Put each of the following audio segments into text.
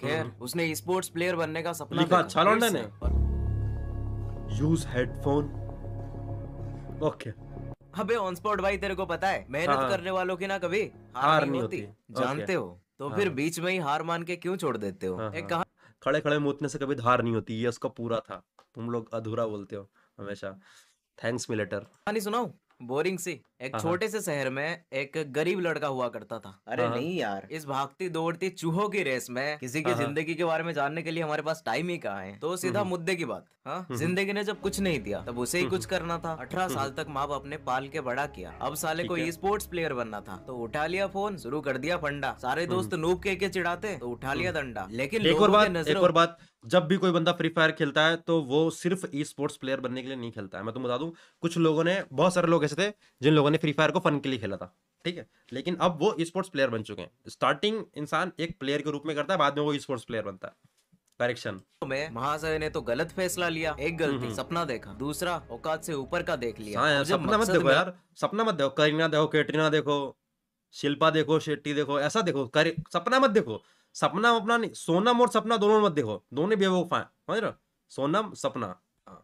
खैर हम्म। उसने sports player बनने का सपना लिखा अच्छा लौंडा है यूज हेडफोन ओके अबे ऑन स्पॉट भाई तेरे को पता है मेहनत हाँ। करने वालों की ना कभी हार, हार नहीं, होती, होती। जानते हो तो फिर हाँ। बीच में ही हार मान के क्यों छोड़ देते हो हाँ, एक हाँ। कहा खड़े खड़े मोतने से कभी हार नहीं होती ये उसका पूरा था तुम लोग अधूरा बोलते हो हमेशा थैंक्स मिलेटर कहानी सुनाओ बोरिंग सी एक हाँ, हाँ। छोटे से शहर में एक गरीब लड़का हुआ करता था अरे हाँ, नहीं यार इस भागती दौड़ती चूहों की रेस में किसी की जिंदगी के बारे में जानने के लिए हमारे पास टाइम ही कहा है तो सीधा हम्म, हम्म। मुद्दे की बात हम्म, जिंदगी ने जब कुछ नहीं दिया तब उसे ही कुछ करना था अठारह साल तक माँ बाप ने पाल के बड़ा किया अब साले को स्पोर्ट्स प्लेयर बनना था तो उठा लिया फोन शुरू कर दिया फंडा सारे दोस्त नूब के चिड़ाते तो उठा लिया डंडा लेकिन एक और बात एक और बात जब भी कोई बंदा फ्री फायर खेलता है तो वो सिर्फ ई स्पोर्ट्स प्लेयर बनने के लिए नहीं खेलता है मैं तुम तो बता दू कुछ लोगों ने बहुत सारे लोग ऐसे थे जिन लोगों लोगों ने फ्री फायर को फन के लिए खेला था ठीक है लेकिन अब वो स्पोर्ट्स प्लेयर बन चुके हैं स्टार्टिंग इंसान एक प्लेयर के रूप में करता है बाद में वो स्पोर्ट्स प्लेयर बनता है करेक्शन तो में महाशय ने तो गलत फैसला लिया एक गलती सपना देखा दूसरा औकात से ऊपर का देख लिया हाँ यार, सपना मत देखो यार सपना मत देखो करीना देखो कैटरीना देखो शिल्पा देखो शेट्टी देखो ऐसा देखो कर सपना मत देखो सपना अपना नहीं सोनम और सपना दोनों मत देखो दोनों बेवकूफ है समझ रहे सोनम सपना हाँ।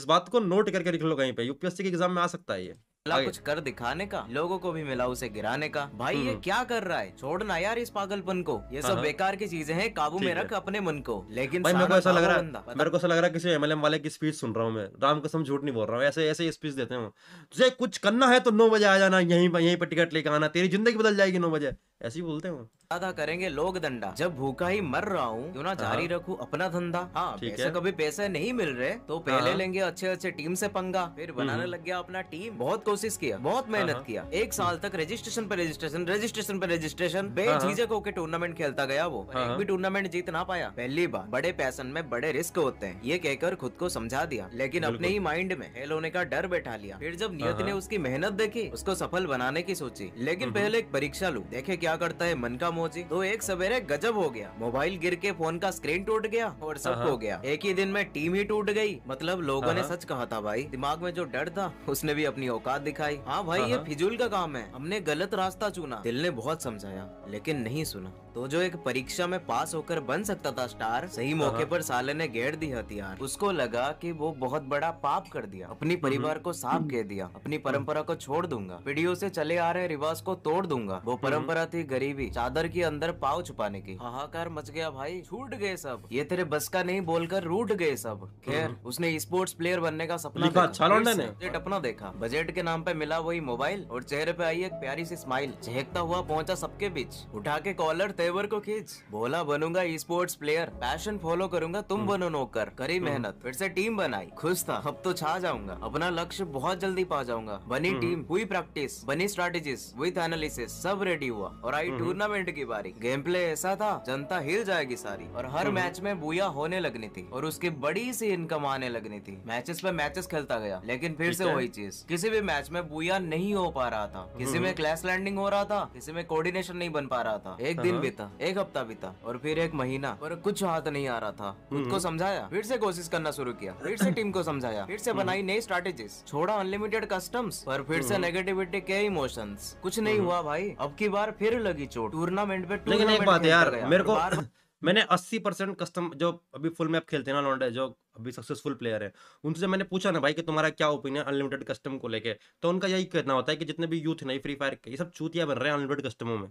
इस बात को नोट करके लिख लो कहीं पे यूपीएससी के एग्जाम में आ सकता है ये अगला कुछ कर दिखाने का लोगों को भी मिला उसे गिराने का भाई ये हम्म। क्या कर रहा है छोड़ना यार इस पागलपन को ये सब हाँ, हाँ। बेकार की चीजें हैं काबू में रख अपने मन को लेकिन भाई मेरे को ऐसा लग रहा है मेरे को ऐसा लग रहा है किसी एमएलएम वाले की स्पीच सुन रहा हूँ मैं राम कसम झूठ नहीं बोल रहा हूँ ऐसे ऐसे स्पीच देते हूँ तुझे कुछ करना है तो नौ बजे आ जाना यहीं यही पर टिकट लेकर आना तेरी जिंदगी बदल जाएगी नौ बजे ऐसे ही बोलते हैं ज्यादा करेंगे लोग दंडा जब भूखा ही मर रहा हूँ क्यों ना जारी हाँ। रखू अपना धंधा हाँ पैसे कभी पैसे नहीं मिल रहे तो पहले हाँ। लेंगे अच्छे अच्छे टीम से पंगा फिर बनाने हम्म। लग गया अपना टीम बहुत कोशिश किया बहुत हाँ, मेहनत किया एक साल तक रजिस्ट्रेशन पर रजिस्ट्रेशन रजिस्ट्रेशन पर रजिस्ट्रेशन बेझिझक होकर टूर्नामेंट खेलता गया वो एक भी टूर्नामेंट जीत ना पाया पहली बार बड़े पैसन में बड़े रिस्क होते हैं ये कहकर खुद को समझा दिया लेकिन अपने ही माइंड में फेल होने का डर बैठा लिया फिर जब नियति ने उसकी मेहनत देखी उसको सफल बनाने की सोची लेकिन हम्म, हम्म। पहले एक परीक्षा लू देखे क्या क्या करता है मन का मोजी तो एक सवेरे गजब हो गया मोबाइल गिर के फोन का स्क्रीन टूट गया और सब हो हाँ, हाँ। गया एक ही दिन में टीम ही टूट गई मतलब लोगों हाँ, ने सच कहा था भाई दिमाग में जो डर था उसने भी अपनी औकात दिखाई हाँ भाई ये फिजूल का काम है हमने गलत रास्ता चुना दिल ने बहुत समझाया लेकिन नहीं सुना तो जो एक परीक्षा में पास होकर बन सकता था स्टार सही मौके पर साले ने घेर दी हथियार उसको लगा कि वो बहुत बड़ा पाप कर दिया अपनी हम्म, परिवार हम्म। को साफ कह दिया अपनी परंपरा को छोड़ दूंगा पीढ़ियों से चले आ रहे रिवाज को तोड़ दूंगा वो हम्म। परंपरा थी थी गरीबी चादर के अंदर पाव छुपाने की हाहाकार मच गया भाई छूट गए सब ये तेरे बस का नहीं बोलकर रूट गए सब खैर हम्म। उसने स्पोर्ट्स प्लेयर बनने का सपना बजट अपना देखा बजट के नाम पे मिला वही मोबाइल और चेहरे पे आई एक प्यारी सी स्माइल चहकता हुआ पहुंचा सबके बीच उठा के कॉलर तेवर को खींच बोला बनूंगा स्पोर्ट्स प्लेयर पैशन फॉलो करूंगा तुम हम्म। बनो नौकर करी हम्म। मेहनत फिर से टीम बनाई खुश था अब तो छा जाऊंगा अपना लक्ष्य बहुत जल्दी पा जाऊंगा बनी टीम हुई प्रैक्टिस बनी स्ट्रेटेजी विद एनालिसिस सब रेडी हुआ और और आई हम्म। टूर्नामेंट की बारी गेम प्ले ऐसा था जनता हिल जाएगी सारी और हर मैच हम्म। में बुया होने लगनी थी और उसकी बड़ी सी इनकम आने लगनी थी मैचेस पे मैचेस खेलता गया लेकिन फिर से वही चीज किसी भी मैच में बुया नहीं हो पा रहा था किसी हम्म। में क्लैश लैंडिंग हो रहा था किसी में कोर्डिनेशन नहीं बन पा रहा था एक दिन हाँ। बीता एक हफ्ता बीता और फिर एक महीना और कुछ हाथ नहीं आ रहा था खुद को समझाया फिर से कोशिश करना शुरू किया फिर से टीम को समझाया फिर से बनाई नई स्ट्रेटेजी छोड़ा अनलिमिटेड कस्टम्स और फिर से नेगेटिविटी के इमोशंस कुछ नहीं हुआ भाई अब की बार फिर फिर लगी चोट टूर्नामेंट पे लेकिन एक बात यार मेरे को मैंने 80 परसेंट कस्टम जो अभी फुल मैप खेलते हैं ना लॉन्डे जो अभी सक्सेसफुल प्लेयर है उनसे मैंने पूछा ना भाई कि तुम्हारा क्या ओपिनियन अनलिमिटेड कस्टम को लेके तो उनका यही कहना होता है कि जितने भी यूथ नहीं फ्री फायर के ये सब चूतिया बन रहे हैं अनलिमिटेड कस्टमों में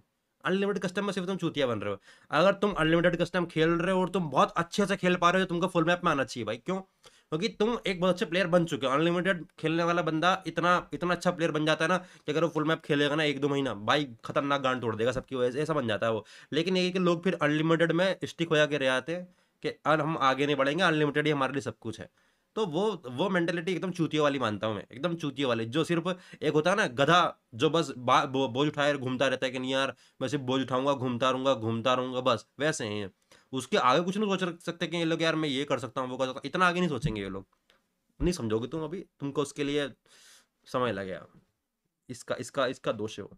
अनलिमिटेड कस्टम में सिर्फ तुम चूतिया बन रहे हो अगर तुम अनलिमिटेड कस्टम खेल रहे हो और तुम बहुत अच्छे से खेल पा रहे हो तो तुमको फुल मैप में आना चाहिए भाई क्यों क्योंकि तुम एक बहुत अच्छे प्लेयर बन चुके हो अनलिमिटेड खेलने वाला बंदा इतना इतना अच्छा प्लेयर बन जाता है ना कि अगर वो फुल मैप खेलेगा ना एक दो महीना भाई खतरनाक गांड तोड़ देगा सबकी वजह से ऐसा बन जाता है वो लेकिन ये कि लोग फिर अनलिमिटेड में स्टिक हो जाकर रह जाते हैं कि अर हम आगे नहीं बढ़ेंगे अनलिमिटेड ही हमारे लिए सब कुछ है तो वो वो मेंटेलिटी एकदम चूतियों वाली मानता हूँ मैं एकदम चूतियों वाली जो सिर्फ एक होता है ना गधा जो बस बोझ उठाए घूमता रहता है कि नहीं यार मैं सिर्फ बोझ उठाऊंगा घूमता रहूंगा घूमता रहूंगा बस वैसे हैं उसके आगे कुछ नहीं सोच सकते कि ये लोग यार मैं ये कर सकता हूँ वो कर सकता इतना आगे नहीं सोचेंगे ये लोग नहीं समझोगे तुम अभी तुमको उसके लिए समय लगेगा इसका इसका इसका दोष है वो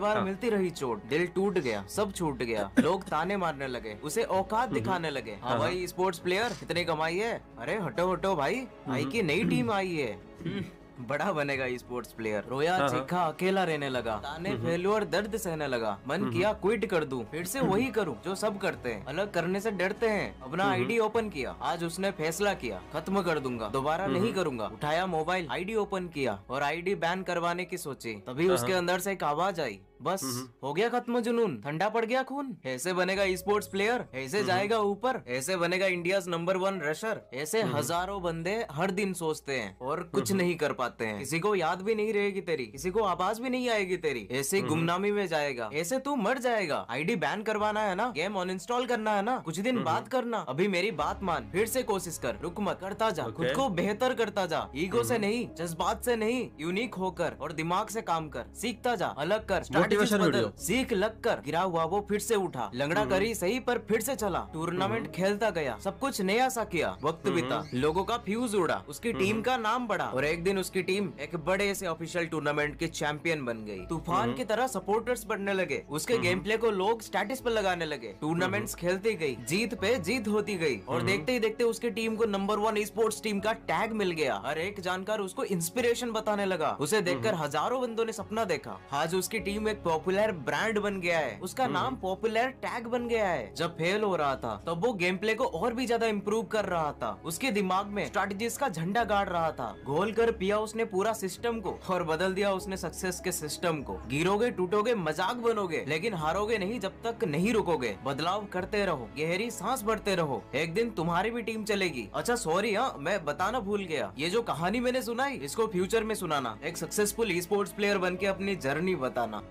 बार हाँ। मिलती रही चोट दिल टूट गया सब छूट गया लोग ताने मारने लगे उसे औकात दिखाने लगे हाँ, हाँ, हाँ भाई स्पोर्ट्स प्लेयर इतनी कमाई है अरे हटो हटो भाई आई की नई टीम हम्म। आई है हम्म। बड़ा बनेगा स्पोर्ट्स प्लेयर रोया हाँ, हाँ। चीखा अकेला रहने लगा ताने हम्म, हम्म। फेलुअर दर्द सहने लगा मन हम्म, किया क्विट कर दूं फिर से वही करूं जो सब करते हैं अलग करने से डरते हैं अपना आईडी ओपन किया आज उसने फैसला किया खत्म कर दूंगा दोबारा नहीं करूंगा उठाया मोबाइल आईडी ओपन किया और आईडी बैन करवाने की सोची तभी हाँ, उसके अंदर से एक आवाज आई बस हो गया खत्म जुनून ठंडा पड़ गया खून ऐसे बनेगा स्पोर्ट्स प्लेयर ऐसे जाएगा ऊपर ऐसे बनेगा इंडिया नंबर वन रशर ऐसे हजारों बंदे हर दिन सोचते हैं और कुछ नहीं कर पाते हैं किसी को याद भी नहीं रहेगी तेरी किसी को आवाज भी नहीं आएगी तेरी ऐसे गुमनामी में जाएगा ऐसे तू मर जाएगा आईडी बैन करवाना है ना गेम ऑन इंस्टॉल करना है ना कुछ दिन बात करना अभी मेरी बात मान फिर से कोशिश कर रुक मत करता जा खुद को बेहतर करता जा ईगो से नहीं जज्बात से नहीं यूनिक होकर और दिमाग से काम कर सीखता जा अलग कर मोटिवेशन वीडियो सीख लग कर गिरा हुआ वो फिर से उठा लंगड़ा हम्म। करी सही पर फिर से चला टूर्नामेंट खेलता गया सब कुछ नया सा किया वक्त हम्म। बीता लोगों का फ्यूज उड़ा उसकी टीम हम्म। का नाम बढ़ा और एक दिन उसकी टीम एक बड़े से ऑफिशियल टूर्नामेंट के चैंपियन बन गई तूफान की तरह सपोर्टर्स बनने लगे उसके गेम प्ले को लोग स्टेटस पर लगाने लगे टूर्नामेंट खेलती गयी जीत पे जीत होती गयी और देखते ही देखते उसकी टीम को नंबर वन स्पोर्ट्स टीम का टैग मिल गया हर एक जानकार उसको इंस्पिरेशन बताने लगा उसे देखकर हजारों बंदों ने सपना देखा आज उसकी टीम में एक पॉपुलर ब्रांड बन गया है उसका हम्म। नाम पॉपुलर टैग बन गया है जब फेल हो रहा था तब वो गेम प्ले को और भी ज्यादा इम्प्रूव कर रहा था उसके दिमाग में स्ट्रेटेजी का झंडा गाड़ रहा था घोल कर पिया उसने पूरा सिस्टम को और बदल दिया उसने सक्सेस के सिस्टम को गिरोगे टूटोगे मजाक बनोगे लेकिन हारोगे नहीं जब तक नहीं रुकोगे बदलाव करते रहो गहरी सांस भरते रहो एक दिन तुम्हारी भी टीम चलेगी अच्छा सॉरी हाँ मैं बताना भूल गया ये जो कहानी मैंने सुनाई इसको फ्यूचर में सुनाना एक सक्सेसफुल स्पोर्ट्स प्लेयर बन के अपनी जर्नी बताना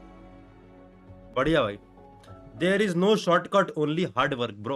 बढ़िया भाई there is no shortcut only hard work bro